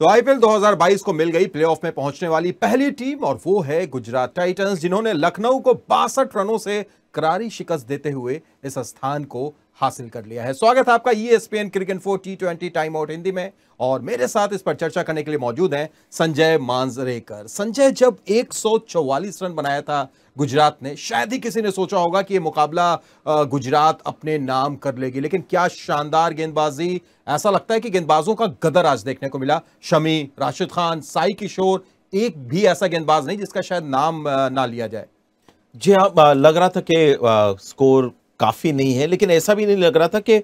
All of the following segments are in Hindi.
तो आईपीएल 2022 को मिल गई प्लेऑफ में पहुंचने वाली पहली टीम और वो है गुजरात टाइटंस जिन्होंने लखनऊ को बासठ रनों से करारी शिकस्त देते हुए इस स्थान को हासिल कर लिया है स्वागत है आपका ये स्पेन cricket for T twenty time out Hindi में और मेरे साथ इस पर चर्चा करने के लिए मौजूद हैं संजय मांजरेकर संजय जब 144 रन बनाया था गुजरात ने शायद ही किसी ने सोचा होगा कि ये मुकाबला गुजरात अपने नाम कर लेगी लेकिन क्या शानदार गेंदबाजी ऐसा लगता है कि गेंदबाजों का गदर आज देखने को मिला शमी राशिद खान साई किशोर एक भी ऐसा गेंदबाज नहीं जिसका शायद नाम ना लिया जाए जी हाँ लग रहा था कि स्कोर काफ़ी नहीं है लेकिन ऐसा भी नहीं लग रहा था कि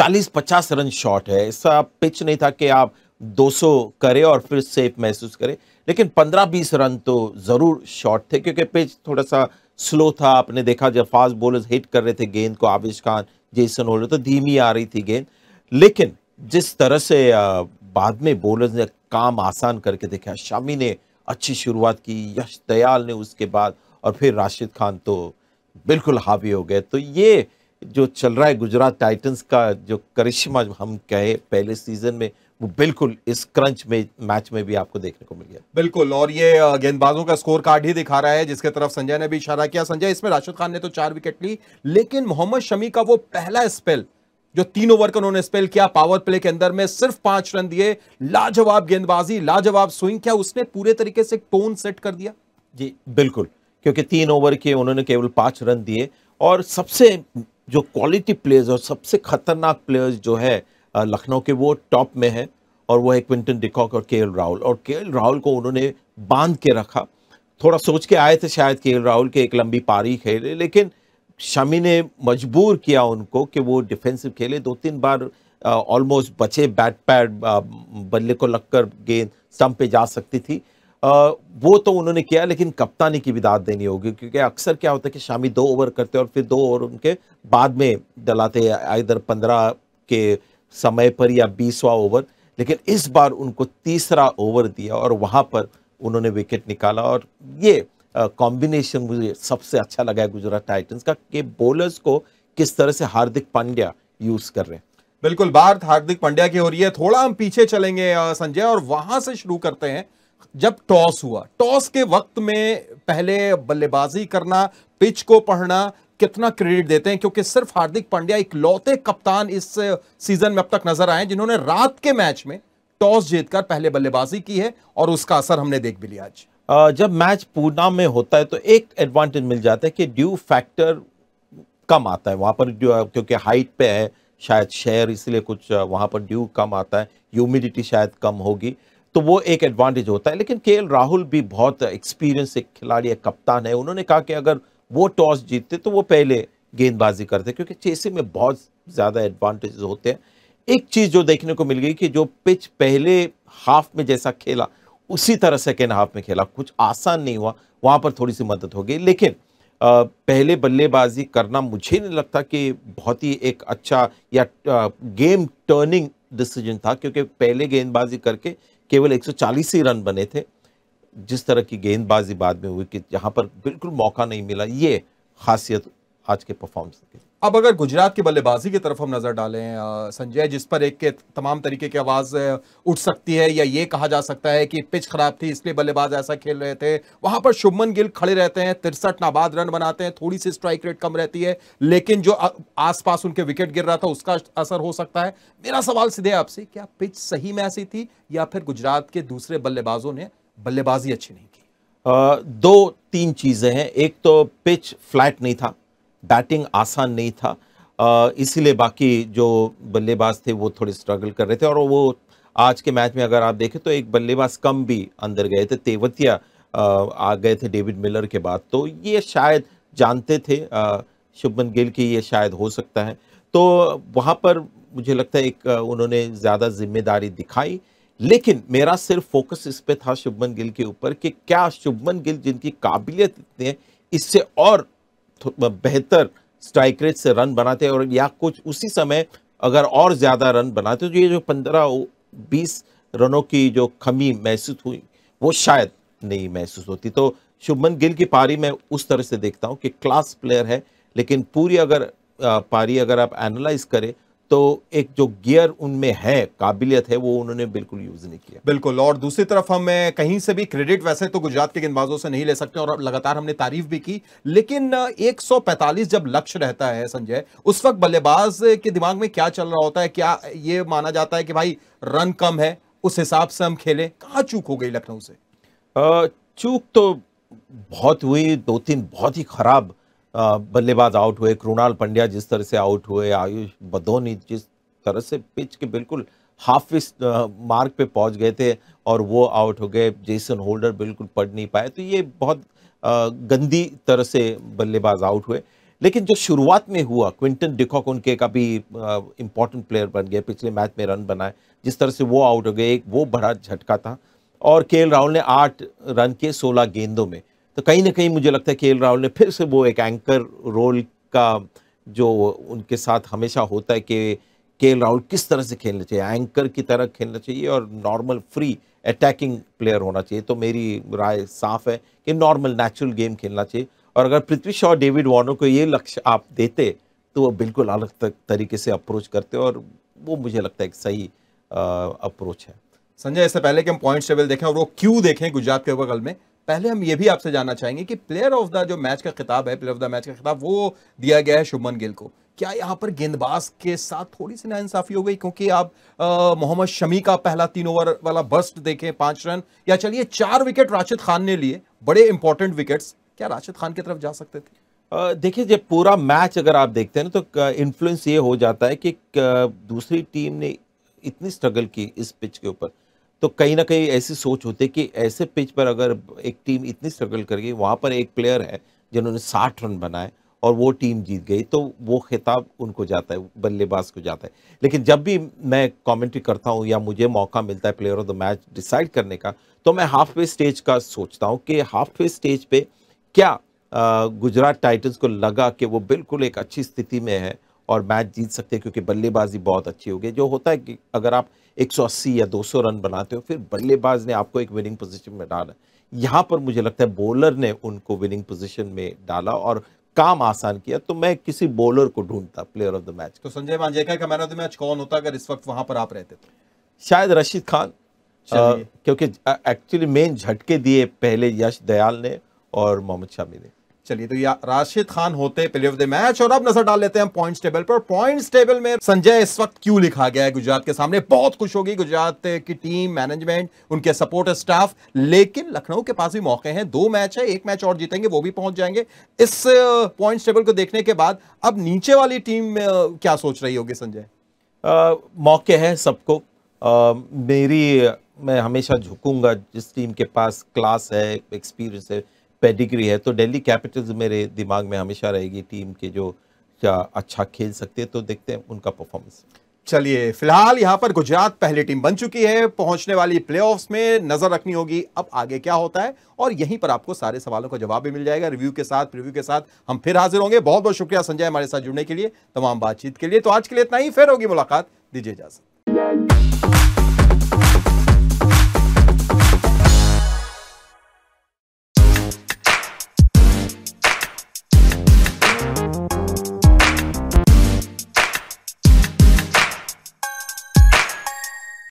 40-50 रन शॉट है ऐसा पिच नहीं था कि आप 200 करें और फिर सेफ महसूस करें लेकिन 15-20 रन तो ज़रूर शॉट थे क्योंकि पिच थोड़ा सा स्लो था आपने देखा जब फास्ट बॉलर्स हिट कर रहे थे गेंद को आबिश खान जेसन होल्डर तो धीमी आ रही थी गेंद लेकिन जिस तरह से बाद में बॉलर्स ने काम आसान करके देखा शामी ने अच्छी शुरुआत की यश दयाल ने उसके बाद और फिर राशिद खान तो बिल्कुल हावी हो गए तो ये जो चल रहा है गुजरात टाइटंस का जो करिश्मा जो हम कहे पहले सीजन में वो बिल्कुल इस क्रंच में मैच में भी आपको देखने को मिल गया बिल्कुल और ये गेंदबाजों का स्कोर कार्ड ही दिखा रहा है जिसके तरफ संजय ने भी इशारा किया संजय इसमें राशिद खान ने तो चार विकेट ली लेकिन मोहम्मद शमी का वो पहला स्पेल जो तीन ओवर का उन्होंने स्पेल किया पावर प्ले के अंदर में सिर्फ पांच रन दिए लाजवाब गेंदबाजी लाजवाब स्विंग क्या उसने पूरे तरीके से टोन सेट कर दिया जी बिल्कुल क्योंकि तीन ओवर के उन्होंने केवल पाँच रन दिए और सबसे जो क्वालिटी प्लेयर्स और सबसे खतरनाक प्लेयर्स जो है लखनऊ के वो टॉप में है और वो है क्विंटन डिकॉक और के राहुल और के राहुल को उन्होंने बांध के रखा थोड़ा सोच के आए थे शायद के राहुल के एक लंबी पारी खेले लेकिन शमी ने मजबूर किया उनको कि वो डिफेंसिव खेले दो तीन बार ऑलमोस्ट बचे बैट पैड बल्ले को लगकर गेंद स्टम्प पे जा सकती थी आ, वो तो उन्होंने किया लेकिन कप्तानी की भी दाद देनी होगी क्योंकि अक्सर क्या होता है कि शामी दो ओवर करते हैं और फिर दो ओवर उनके बाद में डलाते हैं इधर पंद्रह के समय पर या बीसवा ओवर लेकिन इस बार उनको तीसरा ओवर दिया और वहाँ पर उन्होंने विकेट निकाला और ये कॉम्बिनेशन मुझे सबसे अच्छा लगा है गुजरात टाइटंस का कि बॉलर्स को किस तरह से हार्दिक पांड्या यूज़ कर रहे हैं बिल्कुल बात हार्दिक पांड्या की हो रही है थोड़ा हम पीछे चलेंगे संजय और वहां से शुरू करते हैं जब टॉस हुआ टॉस के वक्त में पहले बल्लेबाजी करना पिच को पढ़ना कितना क्रेडिट देते हैं क्योंकि सिर्फ हार्दिक पांड्या एक लौते कप्तान इस सीजन में अब तक नजर आए जिन्होंने रात के मैच में टॉस जीतकर पहले बल्लेबाजी की है और उसका असर हमने देख भी लिया आज जब मैच पूना में होता है तो एक एडवांटेज मिल जाता है कि ड्यू फैक्टर कम आता है वहाँ पर क्योंकि हाइट पे है शायद शहर इसलिए कुछ वहाँ पर ड्यू कम आता है ह्यूमिडिटी शायद कम होगी तो वो एक एडवांटेज होता है लेकिन के राहुल भी बहुत एक्सपीरियंस एक खिलाड़ी एक कप्तान है उन्होंने कहा कि अगर वो टॉस जीतते तो वो पहले गेंदबाजी करते क्योंकि चेसिंग में बहुत ज़्यादा एडवांटेज होते हैं एक चीज़ जो देखने को मिल गई कि जो पिच पहले हाफ में जैसा खेला उसी तरह सेकेंड हाफ में खेला कुछ आसान नहीं हुआ वहाँ पर थोड़ी सी मदद हो गई लेकिन आ, पहले बल्लेबाजी करना मुझे नहीं लगता कि बहुत ही एक अच्छा या आ, गेम टर्निंग डिसीजन था क्योंकि पहले गेंदबाजी करके केवल 140 ही रन बने थे जिस तरह की गेंदबाजी बाद में हुई कि जहाँ पर बिल्कुल मौका नहीं मिला ये खासियत आज के परफॉर्मेंस की अब अगर गुजरात की बल्लेबाजी की तरफ हम नज़र डालें संजय जिस पर एक के तमाम तरीके की आवाज़ उठ सकती है या ये कहा जा सकता है कि पिच खराब थी इसलिए बल्लेबाज ऐसा खेल रहे थे वहां पर शुभमन गिल खड़े रहते हैं तिरसठ नाबाद रन बनाते हैं थोड़ी सी स्ट्राइक रेट कम रहती है लेकिन जो आसपास उनके विकेट गिर रहा था उसका असर हो सकता है मेरा सवाल सीधे आपसे क्या पिच सही में ऐसी थी या फिर गुजरात के दूसरे बल्लेबाजों ने बल्लेबाजी अच्छी नहीं की दो तीन चीज़ें हैं एक तो पिच फ्लैट नहीं था बैटिंग आसान नहीं था इसीलिए बाकी जो बल्लेबाज थे वो थोड़े स्ट्रगल कर रहे थे और वो आज के मैच में अगर आप देखें तो एक बल्लेबाज कम भी अंदर गए थे तेवतिया आ गए थे डेविड मिलर के बाद तो ये शायद जानते थे शुभमन गिल की ये शायद हो सकता है तो वहाँ पर मुझे लगता है एक उन्होंने ज़्यादा जिम्मेदारी दिखाई लेकिन मेरा सिर्फ फोकस इस पे था शुभमन गिल के ऊपर कि क्या शुभमन गिल जिनकी काबिलियत इतनी है इससे और बेहतर स्ट्राइक रेट से रन बनाते हैं और या कुछ उसी समय अगर और ज़्यादा रन बनाते तो ये जो पंद्रह बीस रनों की जो कमी महसूस हुई वो शायद नहीं महसूस होती तो शुभमन गिल की पारी मैं उस तरह से देखता हूँ कि क्लास प्लेयर है लेकिन पूरी अगर पारी अगर आप एनालाइज करें तो एक जो गियर उनमें है काबिलियत है वो उन्होंने बिल्कुल यूज नहीं किया बिल्कुल और दूसरी तरफ हम कहीं से भी क्रेडिट वैसे तो गुजरात के गेंदबाजों से नहीं ले सकते और लगातार हमने तारीफ भी की लेकिन 145 जब लक्ष्य रहता है संजय उस वक्त बल्लेबाज के दिमाग में क्या चल रहा होता है क्या ये माना जाता है कि भाई रन कम है उस हिसाब से हम खेले कहाँ चूक हो गई लखनऊ से चूक तो बहुत हुई दो तीन बहुत ही खराब बल्लेबाज आउट हुए कृणाल पंड्या जिस तरह से आउट हुए आयुष बदोनी जिस तरह से पिच के बिल्कुल हाफ इस मार्क पे पहुंच गए थे और वो आउट हो गए जेसन होल्डर बिल्कुल पढ़ नहीं पाए तो ये बहुत गंदी तरह से बल्लेबाज आउट हुए लेकिन जो शुरुआत में हुआ क्विंटन डिकॉक उनके का भी इम्पोर्टेंट प्लेयर बन गए पिछले मैच में रन बनाए जिस तरह से वो आउट हो गए एक वो बड़ा झटका था और के राहुल ने आठ रन के सोलह गेंदों में तो कहीं ना कहीं मुझे लगता है के एल राहुल ने फिर से वो एक एंकर रोल का जो उनके साथ हमेशा होता है कि के एल राहुल किस तरह से खेलना चाहिए एंकर की तरह खेलना चाहिए और नॉर्मल फ्री अटैकिंग प्लेयर होना चाहिए तो मेरी राय साफ है कि नॉर्मल नेचुरल गेम खेलना चाहिए और अगर पृथ्वी शॉ डेविड वार्नर को ये लक्ष्य आप देते तो वो बिल्कुल अलग तरीके से अप्रोच करते और वो मुझे लगता है एक सही अप्रोच है संजय इससे पहले कि हम पॉइंट्स टेबल देखें और वो क्यों देखें गुजरात के बगल में पहले हम ये भी आपसे जानना चाहेंगे कि प्लेयर ऑफ द जो मैच का खिताब है प्लेयर ऑफ द मैच का खिताब वो दिया गया है शुभमन गिल को क्या यहाँ पर गेंदबाज के साथ थोड़ी सी नाइंसाफी हो गई क्योंकि आप मोहम्मद शमी का पहला तीन ओवर वाला बस्ट देखें पांच रन या चलिए चार विकेट राशिद खान ने लिए बड़े इंपॉर्टेंट विकेट्स क्या राशिद खान की तरफ जा सकते थे देखिए जब पूरा मैच अगर आप देखते हैं ना तो इन्फ्लुएंस ये हो जाता है कि दूसरी टीम ने इतनी स्ट्रगल की इस पिच के ऊपर तो कहीं ना कहीं ऐसी सोच होती है कि ऐसे पिच पर अगर एक टीम इतनी स्ट्रगल कर गई वहाँ पर एक प्लेयर है जिन्होंने साठ रन बनाए और वो टीम जीत गई तो वो खिताब उनको जाता है बल्लेबाज को जाता है लेकिन जब भी मैं कमेंट्री करता हूँ या मुझे मौका मिलता है player of the match decide करने का तो मैं हाफ वे स्टेज का सोचता हूँ कि हाफ वे स्टेज पे क्या गुजरात टाइटन्स को लगा कि वो बिल्कुल एक अच्छी स्थिति में है और मैच जीत सकते हैं क्योंकि बल्लेबाजी बहुत अच्छी होगी जो होता है कि अगर आप 180 या 200 रन बनाते हो फिर बल्लेबाज ने आपको एक विनिंग पोजीशन में डाला यहाँ पर मुझे लगता है बॉलर ने उनको विनिंग पोजीशन में डाला और काम आसान किया तो मैं किसी बॉलर को ढूंढता प्लेयर ऑफ द मैच तो संजय मांजेकर का मैन ऑफ द मैच कौन होता अगर इस वक्त वहां पर आप रहते थे तो? शायद रशीद खान आ, क्योंकि एक्चुअली मेन झटके दिए पहले यश दयाल ने और मोहम्मद शामी ने चलिए तो या राशिद खान होते प्लेयर ऑफ द मैच और अब नजर डाल लेते हैं पॉइंट्स टेबल पर पॉइंट्स टेबल में संजय इस वक्त क्यों लिखा गया है गुजरात के सामने बहुत खुश होगी गुजरात की टीम मैनेजमेंट उनके सपोर्ट स्टाफ लेकिन लखनऊ के पास भी मौके हैं दो मैच है एक मैच और जीतेंगे वो भी पहुंच जाएंगे इस पॉइंट्स टेबल को देखने के बाद अब नीचे वाली टीम क्या सोच रही होगी संजय मौके है सबको मेरी मैं हमेशा झुकूंगा जिस टीम के पास क्लास है एक्सपीरियंस है पेडिग्री है तो दिल्ली कैपिटल्स मेरे दिमाग में हमेशा रहेगी टीम के जो क्या अच्छा खेल सकते हैं तो देखते हैं उनका परफॉर्मेंस चलिए फिलहाल यहां पर गुजरात पहली टीम बन चुकी है पहुंचने वाली प्लेऑफ्स में नजर रखनी होगी अब आगे क्या होता है और यहीं पर आपको सारे सवालों का जवाब भी मिल जाएगा रिव्यू के साथ प्रिव्यू के साथ हम फिर हाजिर होंगे बहुत बहुत शुक्रिया संजय हमारे साथ जुड़ने के लिए तमाम बातचीत के लिए तो आज के लिए इतना ही फिर होगी मुलाकात दीजिए इजाजत